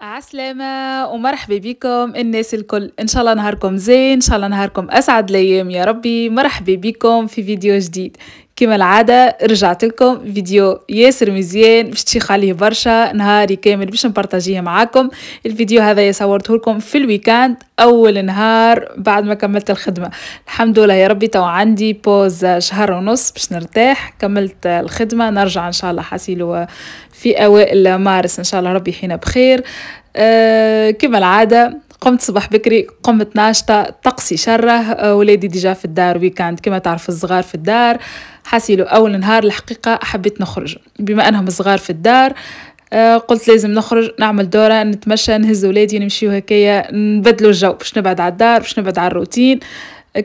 عسلامة ومرحبا بكم الناس الكل ان شاء الله نهاركم زين ان شاء الله نهاركم اسعد الايام يا ربي مرحبا بكم في فيديو جديد كما العادة رجعت لكم فيديو ياسر مزيان باش تشيخ عليه برشا نهاري كامل باش نبارطاجيه معاكم الفيديو هذا صورته لكم في الويكاند أول نهار بعد ما كملت الخدمة الحمد لله يا ربي تو عندي بوز شهر ونص باش نرتاح كملت الخدمة نرجع إن شاء الله حاسيلو في أوائل مارس إن شاء الله ربي حين بخير أه كما العادة قمت صباح بكري قمت ناشطه طقسي شره آه، ولادي ديجا في الدار ويكاند كما تعرف الصغار في الدار حاسيلو اول نهار الحقيقه حبيت نخرج بما انهم صغار في الدار آه، قلت لازم نخرج نعمل دورة نتمشى نهز ولادي نمشيو هكايا نبدلو الجو باش نبعد على الدار باش نبعد على الروتين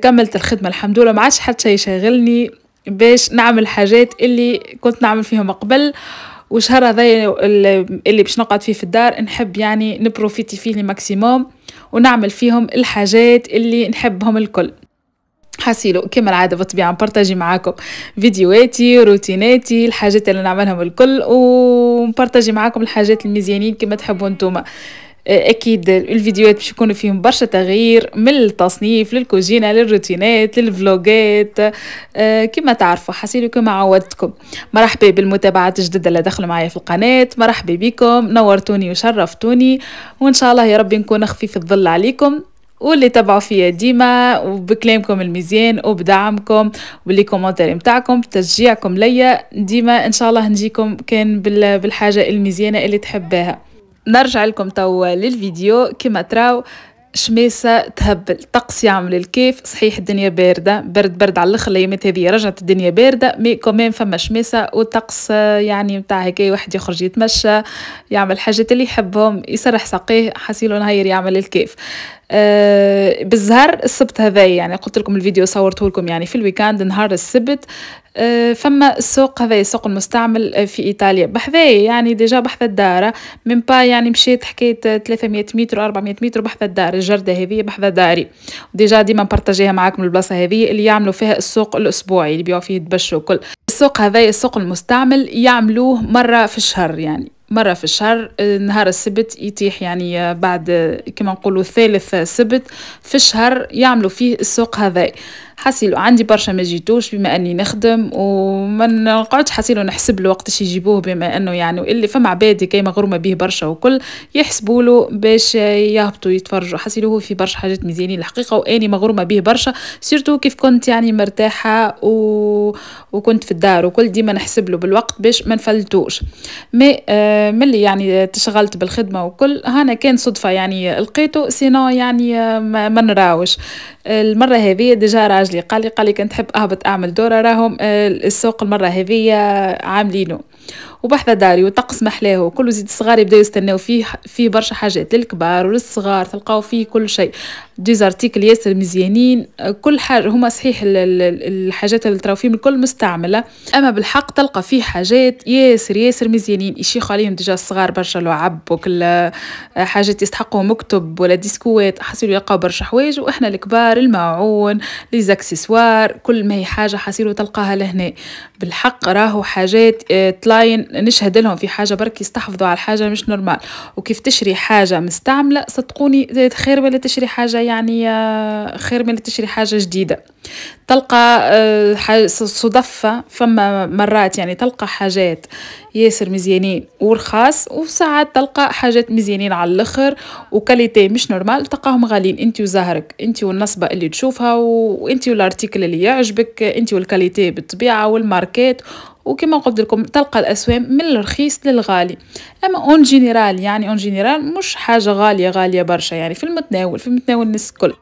كملت الخدمة الحمد لله ما عادش حتى شي يشغلني باش نعمل حاجات اللي كنت نعمل فيهم قبل والشهر هذا اللي باش نقعد فيه في الدار نحب يعني نبروفيتي فيه الماكسيموم ونعمل فيهم الحاجات اللي نحبهم الكل حاسيلو كما العادة بالطبيعة نبارطاجي معاكم فيديوهاتي روتيناتي الحاجات اللي نعملهم الكل ونبارطاجي معاكم الحاجات المزيانين كما تحبوا انتوما اكيد الفيديوهات باش يكونوا فيهم برشا تغيير من التصنيف للكوجينه للروتينات للفلوجات آه، كما تعرفوا كما عودتكم مرحبا بالمتابعات الجديده اللي دخلوا معايا في القناه مرحبا بكم نورتوني وشرفتوني وان شاء الله يا ربي نكون خفيف الظل عليكم واللي تبعوا فيا ديما وبكلامكم المزيان وبدعمكم واللي كومنتير متاعكم بتشجيعكم ليا ديما ان شاء الله نجيكم كان بالحاجه المزيانه اللي تحبها نرجع لكم توا للفيديو كما تراو شميسة تهبل طقس يعمل الكيف صحيح الدنيا باردة برد برد على الاخر الايامات هذه رجعت الدنيا باردة مي كومين فما شميسة وطقس يعني متاع هيك واحد يخرج يتمشى يعمل حاجات اللي يحبهم يسرح ساقيه حسيلو نهير يعمل الكيف أه بالزهر السبت هذايا يعني قلت لكم الفيديو صورته لكم يعني في الويكاند نهار السبت أه فما السوق هذا السوق المستعمل في ايطاليا بحذايا يعني ديجا بحذا الدار من با يعني مشيت حكيت 300 متر 400 متر بحذا الدار الجرده هذه بحذا داري ديجا ديما نبارطاجيها معاكم البلاصه هذه اللي يعملوا فيها السوق الاسبوعي اللي بيعوا فيه تبشوا كل السوق هذا السوق المستعمل يعملوه مره في الشهر يعني مرة في الشهر نهار السبت يتيح يعني بعد كما نقولوا ثالث سبت في الشهر يعملوا فيه السوق هذا حاسيلو عندي برشا ما جيتوش بما اني نخدم وما نقعدش حاسيلو نحسب له وقتاش يجيبوه بما انه يعني اللي فما عباد كي مغرومه به برشا وكل يحسبوا له باش يهبطوا يتفرجوا حاسيلو هو في برشا حاجات مزيانين الحقيقه واني مغرومه به برشا سيرتو كيف كنت يعني مرتاحه و... وكنت في الدار وكل ديما نحسب له بالوقت باش ما نفلتوش مي آه ملي يعني تشغلت بالخدمه وكل هانا كان صدفه يعني لقيته سينو يعني آه، ما, ما نراوش المره هذه ديجا راجلي قال لي قال لي كنت تحب اهبط اعمل دوره راهم آه، السوق المره هذه عاملينه وبحذا داري وطقس محلاه وكل زيد الصغار يبداو يستناو فيه فيه برشا حاجات للكبار وللصغار تلقاو فيه كل شيء دي زارتيكل ياسر مزيانين أه، كل حاجه هما صحيح الحاجات اللي تراو فيهم الكل مستعمله اما بالحق تلقى فيه حاجات ياسر ياسر مزيانين يشيخوا عليهم ديجا الصغار برشا لعب وكل أه، حاجات يستحقوا مكتب ولا ديسكوات حصيلو يلقاو برشا حوايج واحنا الكبار الماعون لي زاكسيسوار كل ما هي حاجه حصيلو تلقاها لهنا بالحق راهو حاجات أه، تلاين نشهد لهم في حاجه برك يستحفظوا على الحاجه مش نورمال وكيف تشري حاجه مستعمله صدقوني خير ولا تشري حاجه يعني آه، خير من تشري حاجة جديدة تلقى آه، صدفة فما مرات يعني تلقى حاجات ياسر مزيانين ورخاص وساعات تلقى حاجات مزيانين على الاخر وكاليتي مش نورمال تلقاهم غاليين انت وزهرك انت والنصبة اللي تشوفها وانت والارتيكل اللي يعجبك انت والكاليتي بالطبيعة والماركات وكما قلت لكم تلقى الاسوام من الرخيص للغالي اما اون جينيرال يعني اون جينيرال مش حاجه غاليه غاليه برشا يعني في المتناول في المتناول الناس الكل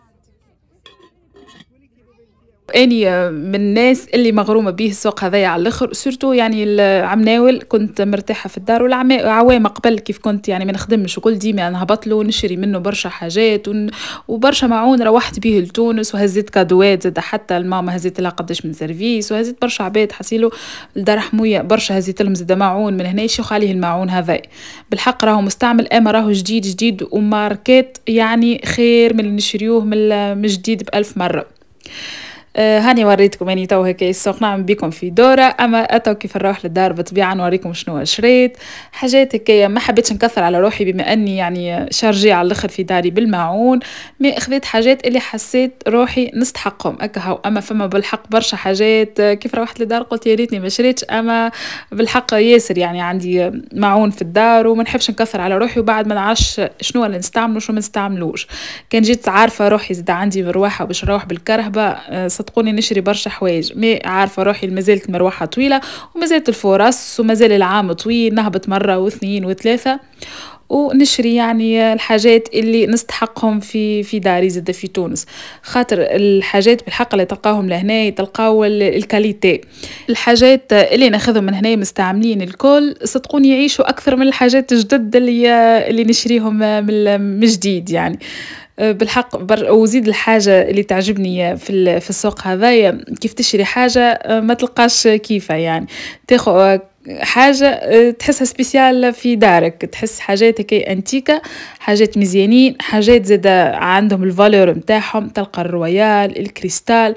اني آه، من الناس اللي مغرومه به السوق هذايا على الاخر سورتو يعني العمناول آه، كنت مرتاحه في الدار والعوام قبل كيف كنت يعني ما نخدمش وكل ديما نهبط يعني له ونشري منه برشا حاجات وبرشا معون روحت به لتونس وهزيت كادوات زاد حتى الماما هزيت لها قداش من سيرفيس وهزيت برشا عباد حسيلو لدار حمويه برشا هزيت لهم زاد معون من هنا يشيخ عليه المعون هذا بالحق راهو مستعمل اما راهو جديد جديد وماركات يعني خير من اللي نشريوه من جديد بألف مره أه، هاني وريتكم يعني تو هكا السوق نعمل بكم في دوره اما اتو كيف نروح للدار بالطبيعه نوريكم شنو شريت حاجات هكايا ما حبيتش نكثر على روحي بما اني يعني شارجي على الاخر في داري بالمعون مي اخذت حاجات اللي حسيت روحي نستحقهم اكهو اما فما بالحق برشا حاجات أه، كيف روحت للدار قلت يا ريتني ما شريتش اما بالحق ياسر يعني عندي معون في الدار وما نحبش نكثر على روحي وبعد ما نعرفش شنو اللي نستعمله شنو ما نستعملوش كان جيت عارفه روحي زاد عندي مروحه باش نروح بالكرهبه أه، صدقوني نشري برشا حوايج مي عارفه روحي مازالت مروحه طويله ومازالت الفرص ومازال العام طويل نهبط مره واثنين وثلاثه ونشري يعني الحاجات اللي نستحقهم في في داري زد في تونس خاطر الحاجات بالحق اللي تلقاهم لهنا تلقاو الكاليتي الحاجات اللي ناخذهم من هنا مستعملين الكل صدقوني يعيشوا اكثر من الحاجات الجدد اللي اللي نشريهم من جديد يعني أه، بالحق بر وزيد الحاجة اللي تعجبني في, في السوق هذا كيف تشري حاجة أه، ما تلقاش كيفها يعني تاخذ أه، حاجة تحسها سبيسيال في دارك تحس حاجات هكي انتيكا حاجات مزيانين حاجات زادة عندهم الفالور متاعهم تلقى الرويال الكريستال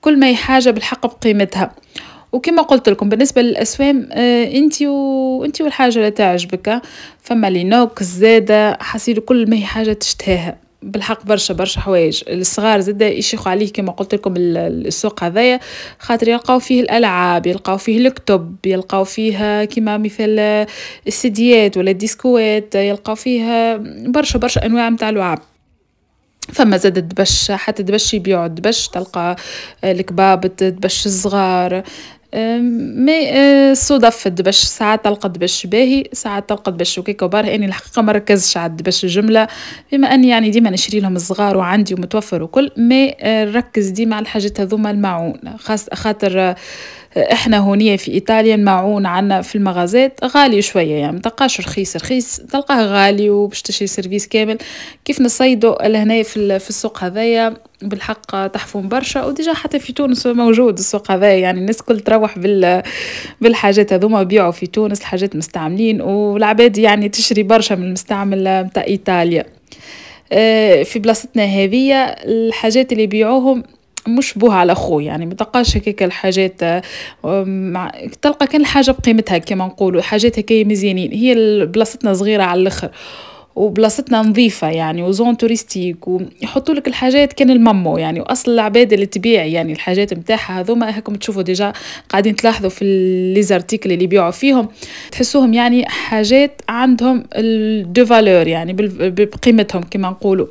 كل ما هي حاجة بالحق بقيمتها وكما قلت لكم بالنسبه للاسوام انت وانت والحاجه اللي تعجبك فما لينوكس زاده حسيلو كل ما هي حاجه تشتهيها بالحق برشا برشا حوايج الصغار زادا يشيخوا عليه كما قلت لكم السوق هذايا خاطر يلقاو فيه الالعاب يلقاو فيه الكتب يلقاو فيها كما مثل السيديات ولا الديسكوات يلقاو فيها برشا برشا انواع متاع لعاب فما زاد الدبش حتى الدبش يبيعوا الدبش تلقى الكباب الدبش الصغار مي أه، صدف الدبش ساعات تلقى الدبش باهي ساعات تلقى الدبش وكيكا وباره اني يعني الحقيقه ما ركزش على الدبش جمله بما اني يعني ديما نشري لهم الصغار وعندي ومتوفر وكل مي نركز أه، ديما على الحاجات هذوما المعونه خاص خاطر احنا هونية في ايطاليا الماعون عنا في المغازات غالي شوية يعني متلقاش رخيص رخيص تلقاه غالي وباش تشري سيرفيس كامل كيف نصيدو لهنا في, في السوق هذايا بالحق تحفون برشا وديجا حتى في تونس موجود السوق هذا يعني الناس كل تروح بال بالحاجات هذوما بيعوا في تونس الحاجات مستعملين والعباد يعني تشري برشا من المستعمل متاع ايطاليا آه، في بلاصتنا هذه الحاجات اللي بيعوهم بوها على خو يعني ما تلقاش هكاك الحاجات آه، تلقى كان الحاجه بقيمتها كما نقولوا حاجات هكايا مزيانين هي بلاصتنا صغيره على الاخر وبلاصتنا نظيفة يعني وزون توريستيك ويحطوا لك الحاجات كان المامو يعني وأصل العباد اللي تبيع يعني الحاجات متاعها هذوما هاكم تشوفوا ديجا قاعدين تلاحظوا في ليزارتيكل اللي يبيعوا فيهم تحسوهم يعني حاجات عندهم دو فالور يعني بقيمتهم كما نقولوا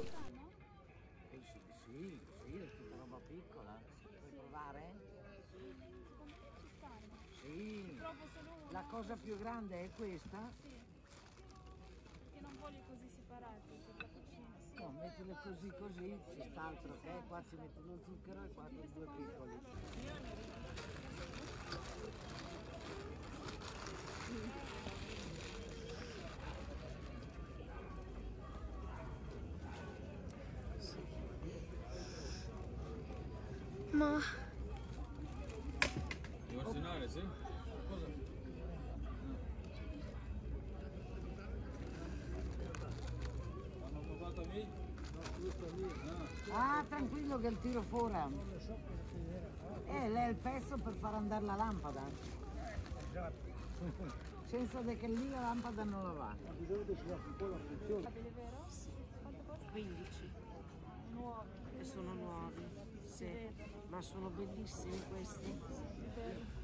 Ah, tranquillo che il tiro fuori. Eh, è il pezzo per far andare la lampada. Esatto. Senza che lì la lampada non la va. Ma bisogna decidere un la funzione. 15. Nuovi. E sono nuovi. Sì. Ma sono bellissimi questi. Sì.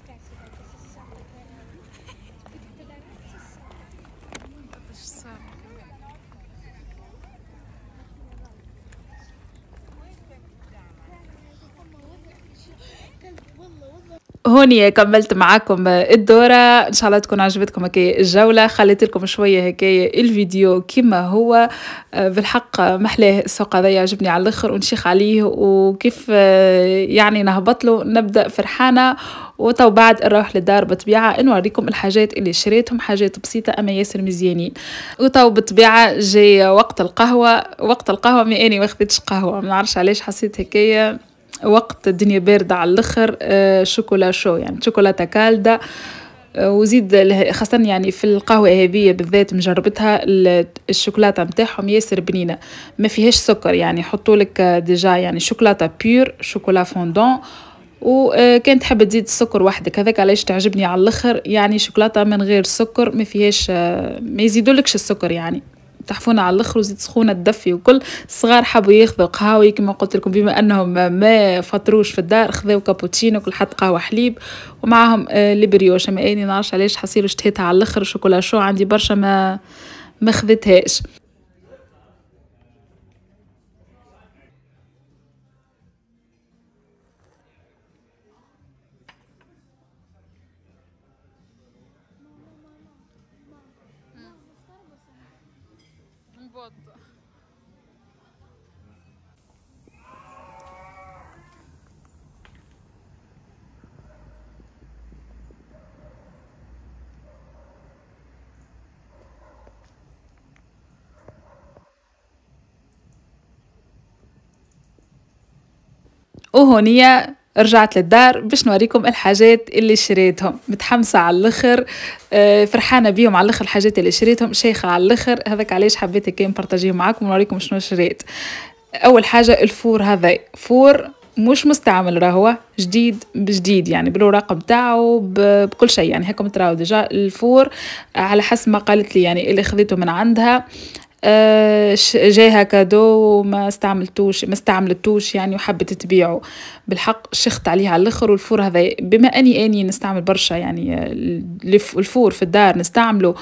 هوني كملت معاكم الدورة إن شاء الله تكون عجبتكم هكاية الجولة خليت لكم شوية هكاية الفيديو كما هو آه، بالحق محلاه السوق هذا يعجبني على الآخر ونشيخ عليه وكيف آه، يعني نهبط له نبدأ فرحانة وتو بعد نروح للدار بالطبيعة نوريكم الحاجات اللي شريتهم حاجات بسيطة أما ياسر مزيانين وتو بالطبيعة جاي وقت القهوة وقت القهوة مي أني ما قهوة ما نعرفش علاش حسيت هكاية وقت الدنيا باردة على الاخر آه، شوكولا شو يعني شوكولاتة كالدة آه، وزيد خاصة يعني في القهوة هذه بالذات مجربتها الشوكولاتة متاعهم ياسر بنينة ما فيهاش سكر يعني يحطوا لك ديجا يعني شوكولاتة بيور شوكولا فوندون وكان آه، تحب تزيد السكر وحدك هذاك علاش تعجبني على الاخر يعني شوكولاته من غير سكر ما فيهاش ما يزيدولكش السكر يعني تحفونا على الاخر وزيد سخونه تدفي وكل الصغار حبوا ياخذوا قهاوي كما قلت لكم بما انهم ما فطروش في الدار خذوا كابوتشينو كل حد قهوه حليب ومعاهم آه البريوش اما اني نعرفش علاش حصير اشتهيتها على الاخر شوكولا شو عندي برشا ما ما خذتهاش وهونيا رجعت للدار باش نوريكم الحاجات اللي شريتهم متحمسة على الاخر آه، فرحانة بيهم على الاخر الحاجات اللي شريتهم شيخة على الاخر هذاك علاش حبيت كي نبارطاجيهم معاكم ونوريكم شنو شريت اول حاجة الفور هذا فور مش مستعمل راهو جديد بجديد يعني بالوراق بتاعه بكل شيء يعني هكم تراو ديجا الفور على حسب ما قالت لي يعني اللي خذيته من عندها آه، جاها كادو وما استعملتوش ما استعملتوش يعني وحبت تبيعه بالحق شخت عليها على الاخر والفور هذا بما اني اني نستعمل برشا يعني آه، الفور في الدار نستعمله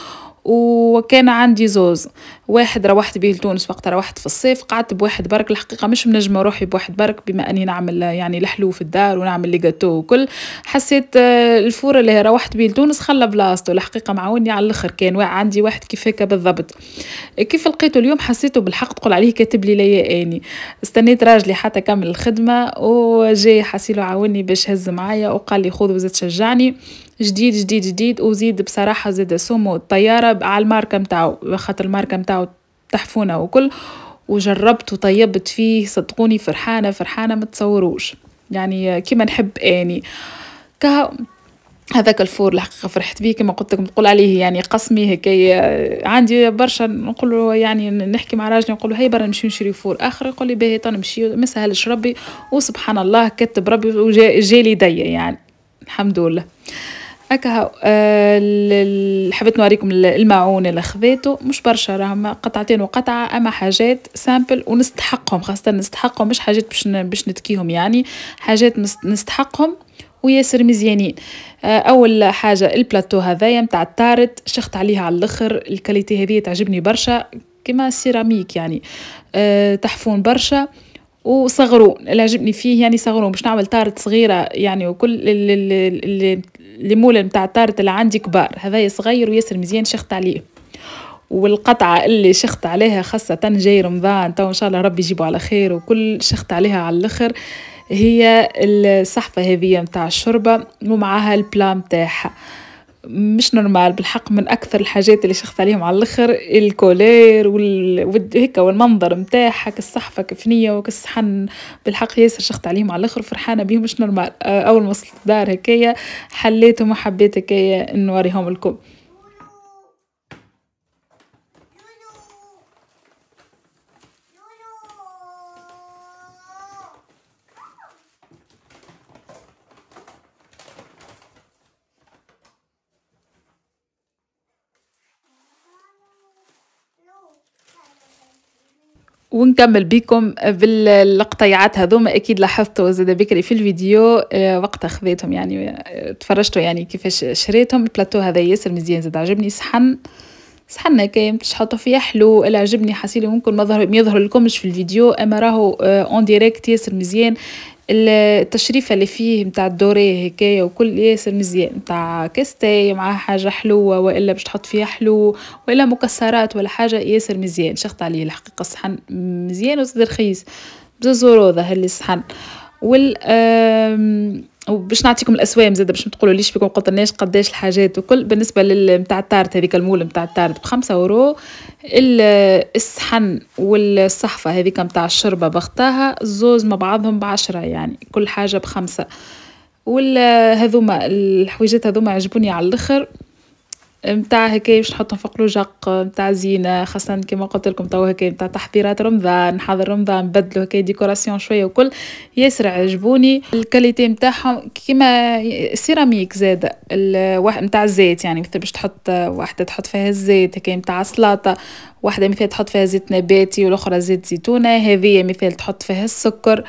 وكان عندي زوز واحد روحت به لتونس وقت روحت في الصيف قعدت بواحد برك الحقيقه مش منجمه روحي بواحد برك بما اني نعمل يعني الحلو في الدار ونعمل لي جاتو وكل حسيت آه، الفور اللي روحت به لتونس خلى بلاصتو الحقيقه معاوني على الاخر كان واع عندي واحد كيف هكا بالضبط كيف لقيته اليوم حسيته بالحق تقول عليه كاتب لي ليا اني استنيت راجلي حتى كمل الخدمه وجاي حسيلو عاوني باش هز معايا وقال لي خذ وزيد شجعني جديد جديد جديد وزيد بصراحه زاد سومو الطياره على الماركه نتاعو خاطر الماركه نتاعو تحفونه وكل وجربت وطيبت فيه صدقوني فرحانة فرحانة ما تصوروش يعني كما نحب اني كه هذاك الفور الحقيقه فرحت بيه كما قلت لكم تقول عليه يعني قسمي هكايا عندي برشا نقول له يعني نحكي مع راجلي نقول له برا نمشي نشري فور اخر يقول لي باهي نمشي ما سهلش ربي وسبحان الله كتب ربي وجا جالي ديا يعني الحمد لله هكا آه، اللي حبيت نوريكم الماعون اللي خذيته مش برشا راهم قطعتين وقطعه اما حاجات سامبل ونستحقهم خاصه نستحقهم مش حاجات باش باش نتكيهم يعني حاجات نستحقهم وياسر مزيانين آه، اول حاجه البلاتو هذايا متاع التارت شخت عليها على الاخر الكاليتي هذه تعجبني برشا كما السيراميك يعني أه تحفون برشا وصغروا اللي عجبني فيه يعني صغروا مش نعمل طارت صغيره يعني وكل مولا نتاع الطارت اللي عندي كبار هذا صغير وياسر مزيان شخت عليه والقطعة اللي شخت عليها خاصة جاي رمضان تو إن شاء الله ربي يجيبه على خير وكل شخت عليها على الآخر هي الصحفة هذه متاع الشربة ومعها البلا متاعها مش نورمال بالحق من اكثر الحاجات اللي شخت عليهم على الاخر الكولير وهيك والمنظر متاعها كالصحفة كفنية وكالصحن بالحق ياسر شخت عليهم على الاخر فرحانة بيهم مش نورمال اول ما وصلت دار هكايا حليت وما حبيت هكايا نوريهم لكم ونكمل بكم بالقطيعات هذوما اكيد لاحظتوا زاد بكري في الفيديو آه، وقتها خذيتهم يعني آه، تفرجتوا يعني كيفاش شريتهم البلاتو هذا ياسر مزيان زاد عجبني صحن صحن هكا تحطوا فيه حلو الا عجبني حسيلي ممكن ما يظهر لكمش في الفيديو اما راهو اون آه، ديريكت ياسر مزيان التشريفة اللي فيه متاع الدوري هكاية وكل ياسر مزيان متاع كستاي مع حاجة حلوة وإلا باش تحط فيها حلو وإلا مكسرات ولا حاجة ياسر مزيان شخط عليه الحقيقة الصحن مزيان وصدر رخيص بزوز وروضة هالي الصحن وال وباش نعطيكم الاسوام زاد باش ما ليش فيكم قلتلناش قداش الحاجات وكل بالنسبه للمتاع التارت هذيك المول متاع التارت بخمسة اورو الصحن والصحفه هذيك متاع الشربه بغطاها الزوز مع بعضهم بعشرة يعني كل حاجه بخمسة ولا هذوما الحويجات هذوما عجبوني على الاخر متاع هكا باش نحطهم فوق لوجق متاع زينه خاصه كيما قلت لكم تو هكا متاع تحضيرات رمضان حاضر رمضان نبدلو هكا ديكوراسيون شويه وكل ياسر عجبوني الكاليتي نتاعهم كيما سيراميك زاد الواحد نتاع الزيت يعني مثل باش تحط واحده تحط فيها الزيت هكا نتاع سلطه واحده مثال تحط فيها زيت نباتي والاخرى زيت زيتونه هذه مثال تحط فيها السكر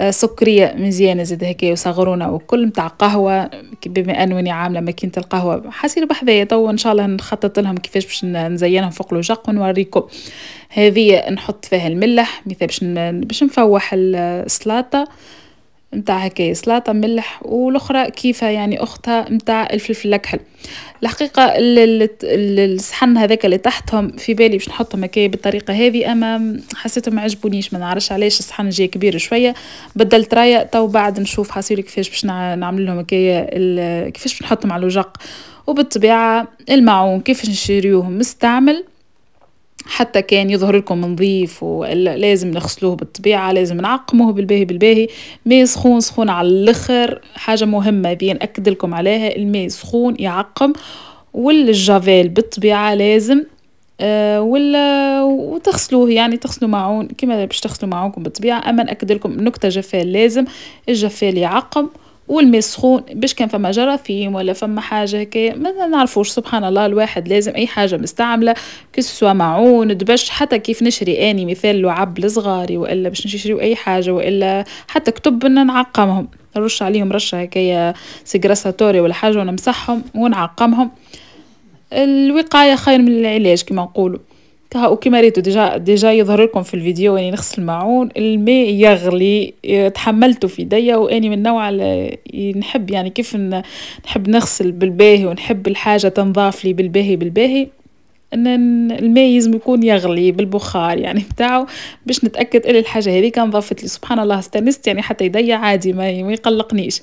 آه، سكرية مزيانة زاد هكا وصغرونا وكل متاع قهوة بما أنوني عاملة ماكينة القهوة حاسين بحذايا توا إن شاء الله نخطط لهم كيفاش باش نزينهم فوق لوجق ونوريكم هذه نحط فيها الملح مثال باش نفوح السلاطة متاع هكا سلاطة ملح والأخرى كيفا يعني أختها متاع الفلفل الأكحل الحقيقة الصحن هذاك اللي تحتهم في بالي باش نحطهم هكا بالطريقة هذه أما حسيتهم ما عجبونيش ما نعرفش علاش الصحن جاي كبير شوية بدلت رايا تو بعد نشوف حصيري كيفاش باش نعمل لهم هكايا كيفاش باش نحطهم على الوجق وبالطبيعة المعون كيفاش نشريوهم مستعمل حتى كان يظهر لكم نظيف ولازم نغسلوه بالطبيعة لازم نعقموه بالباهي بالباهي ماء سخون سخون على الاخر حاجة مهمة بين أكد لكم عليها الماء سخون يعقم والجافيل بالطبيعة لازم آه، ولا وتغسلوه يعني تغسلوا معون كما باش تغسلوا معونكم بالطبيعة أما نأكد لكم نكتة جفال لازم الجفال يعقم والماء سخون باش كان فما جراثيم ولا فما حاجه هكا ما نعرفوش سبحان الله الواحد لازم اي حاجه مستعمله كسوا معون دبش حتى كيف نشري اني مثال لعب لصغاري والا باش نشريو اي حاجه والا حتى كتب نعقمهم نرش عليهم رشه هكايا سيغراساتوري ولا حاجه ونمسحهم ونعقمهم الوقايه خير من العلاج كما نقولوا كيما ريتو ديجا ديجا يظهر لكم في الفيديو واني نغسل الماعون الماء يغلي تحملته في يديا واني من نوع نحب يعني كيف نحب نغسل بالباهي ونحب الحاجه تنضاف لي بالباهي بالباهي ان الماء يزم يكون يغلي بالبخار يعني بتاعه باش نتاكد ان الحاجه هذيك نضافت لي سبحان الله استنست يعني حتى يديا عادي ما يقلقنيش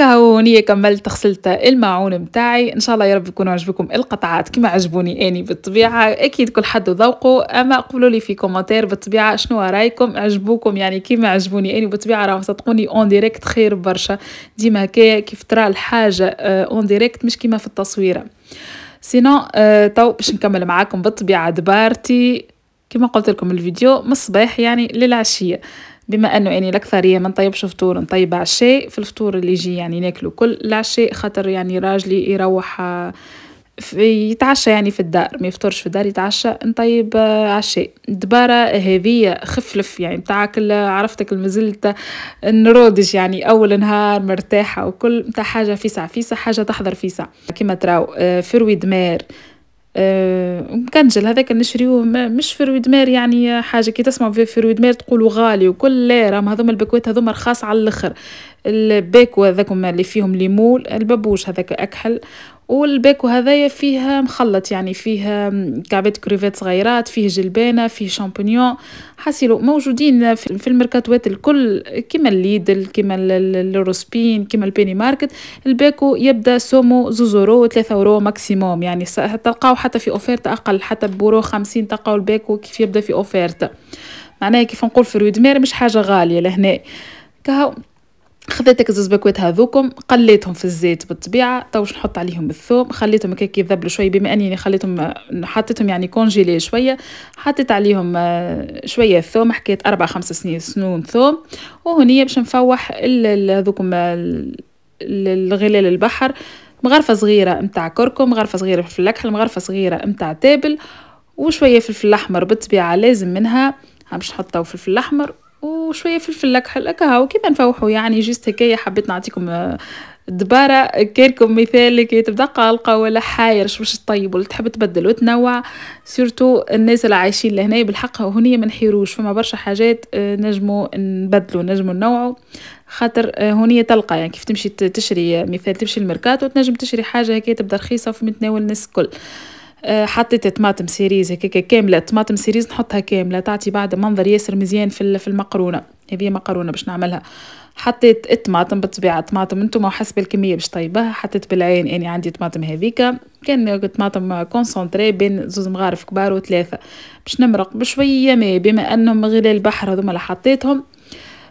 هو هوني كملت غسلت الماعون متاعي ان شاء الله يا رب يكونوا عجبكم القطعات كما عجبوني اني بالطبيعه اكيد كل حد ذوقه اما قولوا لي في كومنتير بالطبيعه شنو رايكم عجبوكم يعني كما عجبوني اني بالطبيعه راهو صدقوني اون ديريكت خير برشا ديما هكايا كيف ترى الحاجه اون ديريكت مش كيما في التصويره آه، سينو تو باش نكمل معاكم بالطبيعه دبارتي كما قلت لكم الفيديو من الصباح يعني للعشيه بما انه يعني الاكثريه من طيبش فطور نطيب عشاء في الفطور اللي يجي يعني ناكله كل العشاء خاطر يعني راجلي يروح آه، يتعشى يعني في الدار ما يفطرش في الدار يتعشى نطيب آه، عشاء دبارة هذية خفلف يعني بتاعك عرفتك المزلت نرودش يعني أول نهار مرتاحة وكل متاع حاجة فيسع فيسع حاجة تحضر فيسع كما تراو آه، فروي دمار مكنجل آه، هذاك نشريوه مش في رويدمار يعني حاجه كي تسمع في رويدمار تقولوا غالي وكل لا راهم هذوما البكوات هذوما رخاص على الاخر الباكو هذاكم اللي فيهم ليمول البابوش هذاك اكحل والباكو هذايا فيه مخلط يعني فيه كعبات كريفات صغيرات فيه جلبانه فيه شامبينيون حاسيلو موجودين في الماركاتوات الكل كيما الليدل كيما الروسبين كيما البيني ماركت الباكو يبدا سومو زوزورو و3 اورو ماكسيموم يعني تلقاو حتى في اوفرت اقل حتى بورو خمسين تلقاو الباكو كيف يبدا في اوفرت معناها كيف نقول في مير مش حاجه غاليه لهنا كهو خذيتك زوز بكويت هذوكم قليتهم في الزيت بالطبيعه تو نحط عليهم الثوم خليتهم هكاك يذبلوا شويه بما اني يعني خليتهم آه، حطيتهم يعني كونجيلي شويه حطيت عليهم آه، شويه ثوم حكيت أربع خمس سنين سنون ثوم وهنيا باش نفوح هذوكم آه، الغلال البحر مغرفه صغيره متاع كركم مغرفه صغيره فلفل اكحل مغرفه صغيره متاع تابل وشويه فلفل احمر بالطبيعه لازم منها باش نحطو فلفل احمر وشويه فلفل الاكحل هكا كيما نفوحوا يعني جست هكايا حبيت نعطيكم آه، دبارة آه، كيركم مثال كي تبدا قلقه ولا حاير باش تطيب ولا تحب تبدل وتنوع سورتو الناس اللي عايشين لهنا بالحق هنية من حيروش فما برشا حاجات آه، نجمو نبدلو نجمو ننوعو خاطر هنية تلقى يعني كيف تمشي تشري مثال تمشي الميركات وتنجم تشري حاجه هكا تبدا رخيصه في متناول الناس الكل آه، حطيت طماطم سيريز هكاك كامله طماطم سيريز نحطها كامله تعطي بعد منظر ياسر مزيان في المقرونه هذه مقرونه باش نعملها حطيت الطماطم بالطبيعه طماطم نتوما وحسب الكميه باش طيبها حطيت بالعين اني يعني عندي طماطم هذيك كان طماطم كونسونتري بين زوز مغارف كبار وثلاثه باش نمرق بشويه ماء بما انهم غير البحر هذوما اللي حطيتهم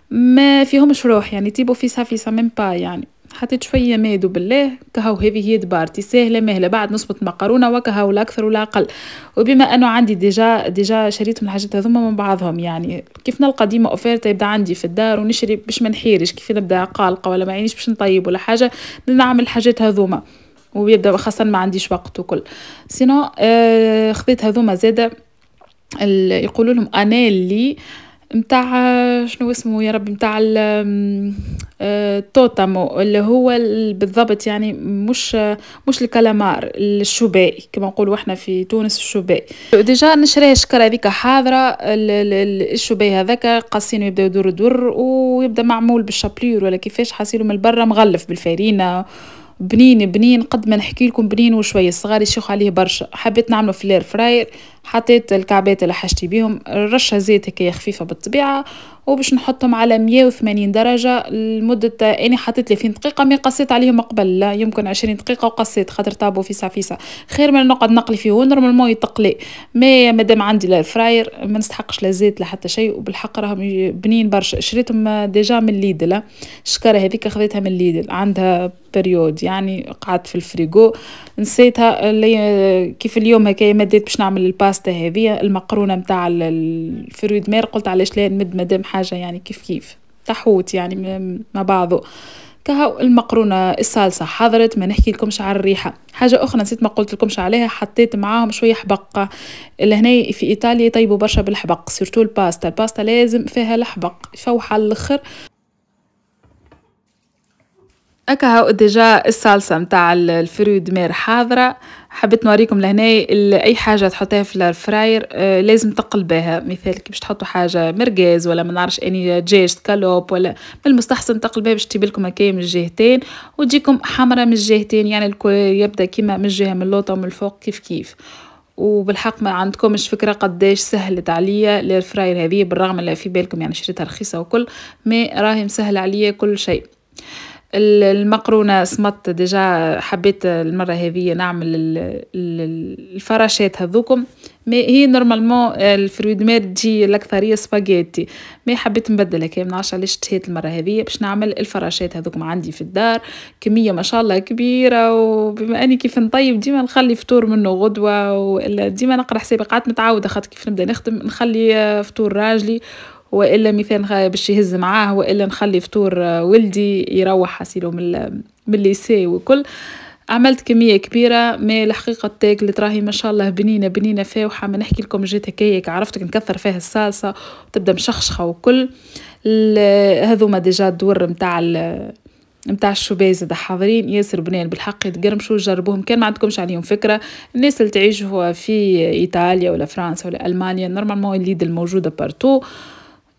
ما فيهمش روح يعني تيبو في سا ميم با يعني حطيت شويه ماء بالله كهو هذه هي دبارتي ساهله مهله بعد نصبت مقرونه وكهو لا اكثر ولا اقل وبما انه عندي ديجا ديجا شريت من الحاجات هذوما من بعضهم يعني كيف نلقى ديما اوفيرتا يبدا عندي في الدار ونشري باش ما نحيرش كيف نبدا قالقه ولا ما عينيش باش نطيب ولا حاجه نعمل الحاجات هذوما ويبدا خاصه ما عنديش وقت وكل سينو آه خذيت هذوما زاده يقولوا لهم انا اللي آه متاع شنو اسمه يا ربي متاع التوتامو آه، اللي هو بالضبط يعني مش مش الكلامار الشباي كما نقولوا احنا في تونس الشباي ديجا نشريه الشكر هذيك حاضرة الشباي هذاك قاسين يبدا يدور دور ويبدا معمول بالشابليور ولا كيفاش حاسيله من برا مغلف بالفارينة بنين بنين قد ما نحكي لكم بنين وشويه صغار يشيخ عليه برشا حبيت نعمله في الاير فراير حطيت الكعبات اللي حشتي بيهم رشة زيت هكايا خفيفة بالطبيعة وباش نحطهم على 180 درجة لمدة أنا حطيت 30 دقيقة مي قصيت عليهم قبل لا يمكن 20 دقيقة وقصيت خاطر طابو فيسع فيسع خير من نقعد نقلي فيه الماء يتقلي ما مادام عندي لا الفراير ما نستحقش لا زيت لا حتى شيء وبالحق راهم بنين برشا شريتهم ديجا من ليدل الشكارة هذيك خذيتها من ليدل عندها بريود يعني قعدت في الفريغو نسيتها اللي كيف اليوم هكايا مديت باش نعمل الباس الباستا هذه المقرونه نتاع الفرويد مير قلت علاش لا نمد مادام حاجه يعني كيف كيف تحوت يعني مع بعضه كهو المقرونه الصلصه حضرت ما نحكي لكمش على الريحه حاجه اخرى نسيت ما قلت لكمش عليها حطيت معاهم شويه حبق هنا في ايطاليا طيبوا برشا بالحبق سيرتو الباستا الباستا لازم فيها الحبق فوحة على الاخر اكا هاو ديجا الصلصة متاع الفروي دمير حاضرة حبيت نوريكم لهنا اي حاجة تحطيها في الفراير آه لازم تقلبيها مثال كي باش تحطوا حاجة مرقاز ولا ما نعرفش اني دجاج سكالوب ولا من المستحسن تقلبيها باش تجيب لكم هكايا من الجهتين وتجيكم حمرة من الجهتين يعني الكل يبدا كيما من الجهة من اللوطة ومن الفوق كيف كيف وبالحق ما عندكمش فكره قداش سهلت عليا الفراير هذه بالرغم اللي في بالكم يعني شريتها رخيصه وكل ما راهي مسهله عليا كل شيء المقرونة صمت ديجا حبيت المرة هذه نعمل الفراشات هذوكم ما هي نورمالمون الفرويد مير تجي الأكثرية سباغيتي ما حبيت نبدلها كي منعرفش علاش تهيت المرة هذه باش نعمل الفراشات هذوكم عندي في الدار كمية ما شاء الله كبيرة وبما أني كيف نطيب ديما نخلي فطور منه غدوة ولا ديما نقرا حسابي قعدت متعودة خاطر كيف نبدا نخدم نخلي فطور راجلي والا مثال باش يهز معاه والا نخلي فطور آه، ولدي يروح حسيله من الليسي وكل عملت كمية كبيرة ما الحقيقة التاك اللي تراهي ما شاء الله بنينة بنينة فاوحة ما نحكي لكم جات هكايك عرفتك نكثر فيها الصلصة وتبدا مشخشخة وكل هذوما ديجا الدور متاع نتاع الشوبيز ده حاضرين ياسر بنان بالحق يتقرمشوا جربوهم كان ما عندكمش عليهم فكره الناس اللي تعيش في ايطاليا ولا فرنسا ولا المانيا نورمالمون الليد الموجوده بارتو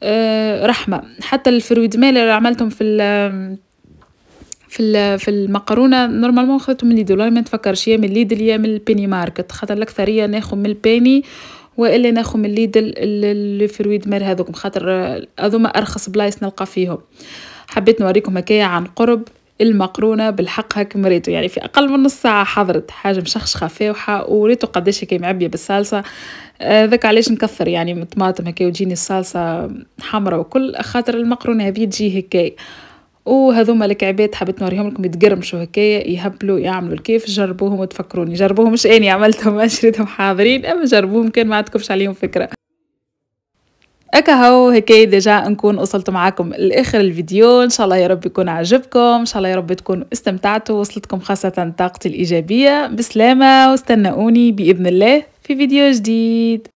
آه، رحمة حتى الفرويد مال اللي عملتهم في الـ في الـ في المقرونه نورمالمون خدتهم من ليدل والله ما تفكرش يا من ليدل يا من البيني ماركت خاطر الاكثريه ناخذ من البيني والا ناخذ من ليدل الفرويد مال هذوك خاطر آه، هذوما ارخص بلايص نلقى فيهم حبيت نوريكم هكايا عن قرب المقرونة بالحق هاك مريتو يعني في أقل من نص ساعة حضرت حاجة مشخشخة فاوحة وريتو قداش هكا معبية بالصلصة آه، ذاك علاش نكثر يعني من الطماطم هكا وتجيني الصلصة حمرا وكل خاطر المقرونة هذي تجي هكايا وهذوما الكعبات حبيت نوريهم لكم يتقرمشوا هكايا يهبلوا يعملوا الكيف جربوهم وتفكروني جربوهم مش اني عملتهم ما شريتهم حاضرين اما جربوهم كان ما عندكمش عليهم فكره اكا هو ديجا نكون وصلت معاكم لاخر الفيديو ان شاء الله يا رب يكون عجبكم ان شاء الله يا رب تكونوا استمتعتوا وصلتكم خاصه طاقتي الايجابيه بسلامه واستناوني باذن الله في فيديو جديد